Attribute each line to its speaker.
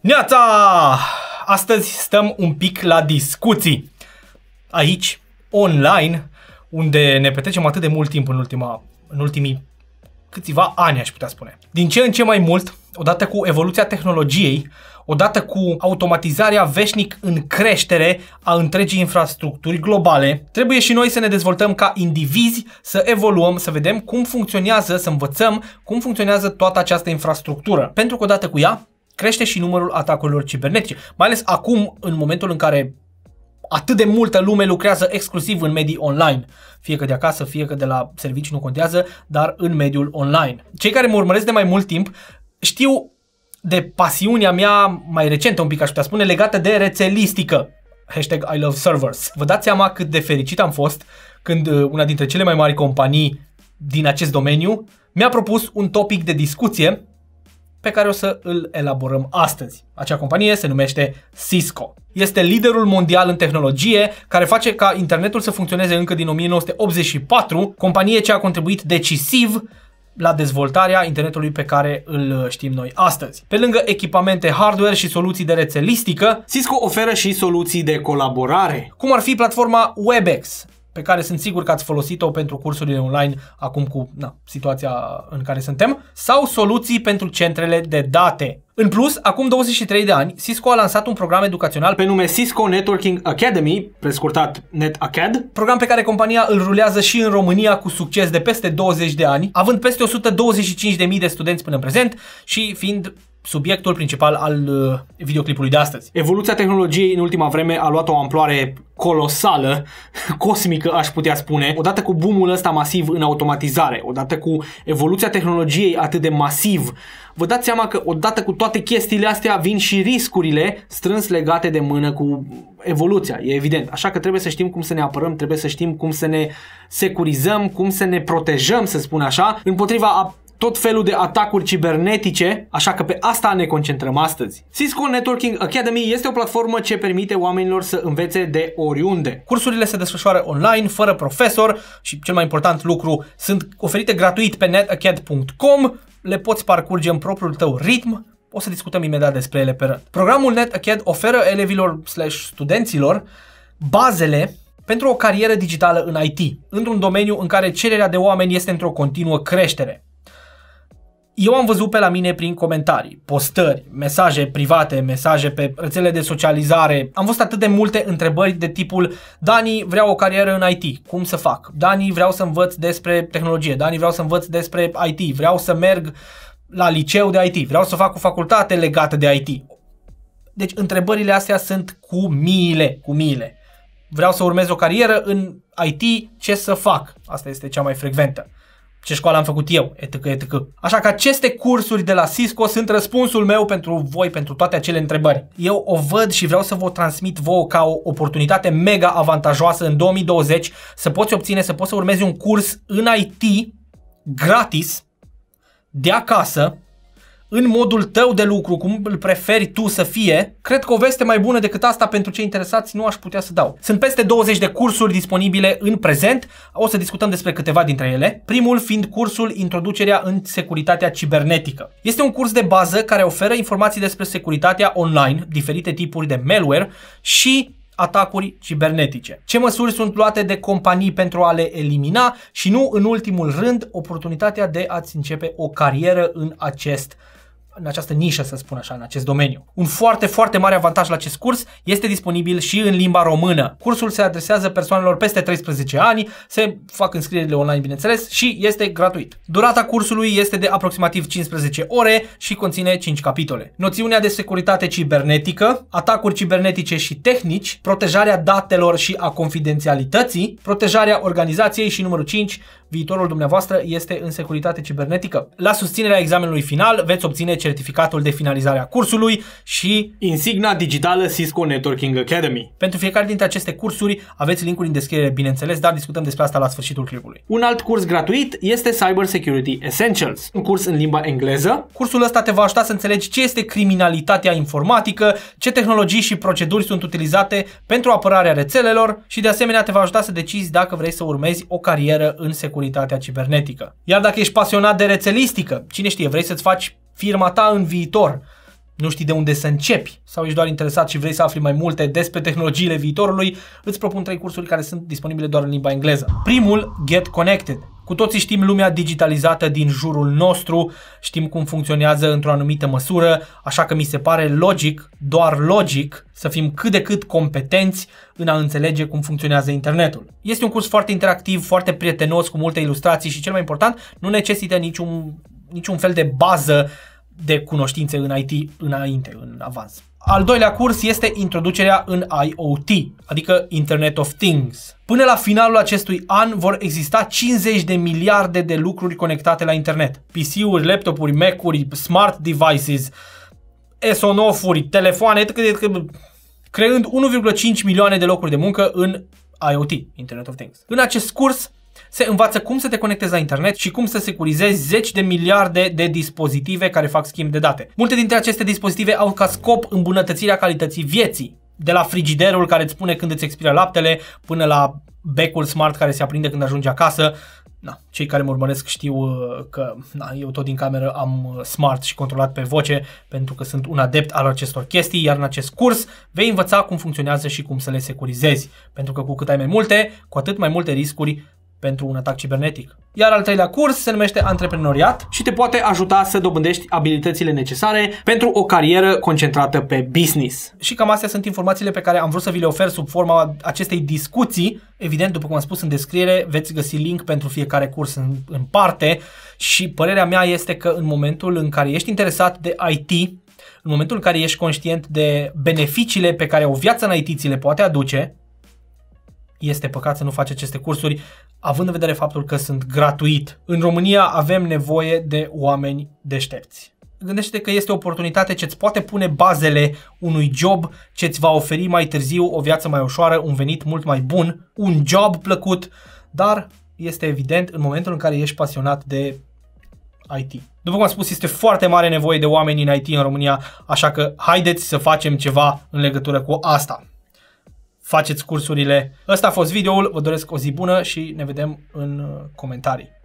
Speaker 1: Neața! Astăzi stăm un pic la discuții. Aici, online, unde ne petrecem atât de mult timp în, ultima, în ultimii câțiva ani, aș putea spune. Din ce în ce mai mult, odată cu evoluția tehnologiei, odată cu automatizarea veșnic în creștere a întregii infrastructuri globale, trebuie și noi să ne dezvoltăm ca indivizi, să evoluăm, să vedem cum funcționează, să învățăm cum funcționează toată această infrastructură. Pentru că odată cu ea, crește și numărul atacurilor cibernetice. Mai ales acum, în momentul în care atât de multă lume lucrează exclusiv în medii online, fie că de acasă, fie că de la servicii, nu contează, dar în mediul online. Cei care mă urmăresc de mai mult timp știu de pasiunea mea mai recentă, un pic aș putea spune, legată de rețelistică. Hashtag I love servers. Vă dați seama cât de fericit am fost când uh, una dintre cele mai mari companii din acest domeniu mi-a propus un topic de discuție pe care o să îl elaborăm astăzi. Acea companie se numește Cisco. Este liderul mondial în tehnologie care face ca internetul să funcționeze încă din 1984, companie ce a contribuit decisiv la dezvoltarea internetului pe care îl știm noi astăzi. Pe lângă echipamente hardware și soluții de rețelistică, Cisco oferă și soluții de colaborare, cum ar fi platforma WebEx, pe care sunt sigur că ați folosit-o pentru cursurile online acum cu na, situația în care suntem, sau soluții pentru centrele de date. În plus, acum 23 de ani, Cisco a lansat un program educațional pe nume Cisco Networking Academy, prescurtat NetAcad, program pe care compania îl rulează și în România cu succes de peste 20 de ani, având peste 125.000 de studenți până în prezent și fiind subiectul principal al uh, videoclipului de astăzi. Evoluția tehnologiei în ultima vreme a luat o amploare colosală, cosmică aș putea spune, odată cu boomul ăsta masiv în automatizare, odată cu evoluția tehnologiei atât de masiv, vă dați seama că odată cu toate chestiile astea vin și riscurile strâns legate de mână cu evoluția, e evident. Așa că trebuie să știm cum să ne apărăm, trebuie să știm cum să ne securizăm, cum să ne protejăm, să spun așa, împotriva a tot felul de atacuri cibernetice, așa că pe asta ne concentrăm astăzi. Cisco Networking Academy este o platformă ce permite oamenilor să învețe de oriunde. Cursurile se desfășoară online, fără profesor și cel mai important lucru, sunt oferite gratuit pe netacad.com, le poți parcurge în propriul tău ritm, o să discutăm imediat despre ele pe rând. Programul NetAcad oferă elevilor slash studenților bazele pentru o carieră digitală în IT, într-un domeniu în care cererea de oameni este într-o continuă creștere eu am văzut pe la mine prin comentarii, postări, mesaje private, mesaje pe rețele de socializare. Am văzut atât de multe întrebări de tipul Dani, vreau o carieră în IT, cum să fac? Dani, vreau să învăț despre tehnologie, Dani, vreau să învăț despre IT, vreau să merg la liceu de IT, vreau să fac o facultate legată de IT. Deci întrebările astea sunt cu miile, cu miile. Vreau să urmez o carieră în IT, ce să fac? Asta este cea mai frecventă ce școală am făcut eu, etc., etc. Așa că aceste cursuri de la Cisco sunt răspunsul meu pentru voi, pentru toate acele întrebări. Eu o văd și vreau să vă transmit vouă ca o oportunitate mega avantajoasă în 2020 să poți obține, să poți să urmezi un curs în IT gratis de acasă în modul tău de lucru, cum îl preferi tu să fie, cred că o veste mai bună decât asta pentru cei interesați nu aș putea să dau. Sunt peste 20 de cursuri disponibile în prezent, o să discutăm despre câteva dintre ele, primul fiind cursul Introducerea în securitatea cibernetică. Este un curs de bază care oferă informații despre securitatea online, diferite tipuri de malware și atacuri cibernetice. Ce măsuri sunt luate de companii pentru a le elimina și nu în ultimul rând oportunitatea de a-ți începe o carieră în acest în această nișă, să spun așa, în acest domeniu. Un foarte, foarte mare avantaj la acest curs este disponibil și în limba română. Cursul se adresează persoanelor peste 13 ani, se fac înscrierile online, bineînțeles, și este gratuit. Durata cursului este de aproximativ 15 ore și conține 5 capitole. Noțiunea de securitate cibernetică, atacuri cibernetice și tehnici, protejarea datelor și a confidențialității, protejarea organizației și numărul 5, viitorul dumneavoastră este în securitate cibernetică. La susținerea examenului final veți obține certificatul de finalizare a cursului și insigna digitală Cisco Networking Academy. Pentru fiecare dintre aceste cursuri aveți linkul în descriere, bineînțeles, dar discutăm despre asta la sfârșitul clipului. Un alt curs gratuit este Cyber Security Essentials, un curs în limba engleză. Cursul ăsta te va ajuta să înțelegi ce este criminalitatea informatică, ce tehnologii și proceduri sunt utilizate pentru apărarea rețelelor și de asemenea te va ajuta să decizi dacă vrei să urmezi o carieră în securitate securitatea cibernetică. Iar dacă ești pasionat de rețelistică, cine știe, vrei să-ți faci firma ta în viitor, nu știi de unde să începi sau ești doar interesat și vrei să afli mai multe despre tehnologiile viitorului, îți propun trei cursuri care sunt disponibile doar în limba engleză. Primul, Get Connected. Cu toții știm lumea digitalizată din jurul nostru, știm cum funcționează într-o anumită măsură, așa că mi se pare logic, doar logic, să fim cât de cât competenți în a înțelege cum funcționează internetul. Este un curs foarte interactiv, foarte prietenos, cu multe ilustrații și cel mai important, nu necesită niciun niciun fel de bază de cunoștințe în IT înainte, în avans. Al doilea curs este introducerea în IoT, adică Internet of Things. Până la finalul acestui an vor exista 50 de miliarde de lucruri conectate la internet. PC-uri, laptopuri, Mac-uri, smart devices, SONOF-uri, telefoane, etc. etc creând 1,5 milioane de locuri de muncă în IoT, Internet of Things. În acest curs se învață cum să te conectezi la internet și cum să securizezi zeci de miliarde de dispozitive care fac schimb de date. Multe dintre aceste dispozitive au ca scop îmbunătățirea calității vieții, de la frigiderul care îți spune când îți expiră laptele, până la becul smart care se aprinde când ajungi acasă. Na, cei care mă urmăresc știu uh, că na, eu tot din cameră am uh, smart și controlat pe voce pentru că sunt un adept al acestor chestii, iar în acest curs vei învăța cum funcționează și cum să le securizezi. Pentru că cu cât ai mai multe, cu atât mai multe riscuri pentru un atac cibernetic. Iar al treilea curs se numește antreprenoriat și te poate ajuta să dobândești abilitățile necesare pentru o carieră concentrată pe business. Și cam astea sunt informațiile pe care am vrut să vi le ofer sub forma acestei discuții. Evident, după cum am spus în descriere, veți găsi link pentru fiecare curs în, în parte și părerea mea este că în momentul în care ești interesat de IT, în momentul în care ești conștient de beneficiile pe care o viață în IT ți le poate aduce, este păcat să nu faci aceste cursuri având în vedere faptul că sunt gratuit. În România avem nevoie de oameni deștepți. Gândește-te că este o oportunitate ce îți poate pune bazele unui job ce îți va oferi mai târziu o viață mai ușoară, un venit mult mai bun, un job plăcut, dar este evident în momentul în care ești pasionat de IT. După cum am spus, este foarte mare nevoie de oameni în IT în România, așa că haideți să facem ceva în legătură cu asta faceți cursurile. Ăsta a fost videoul, vă doresc o zi bună și ne vedem în uh, comentarii.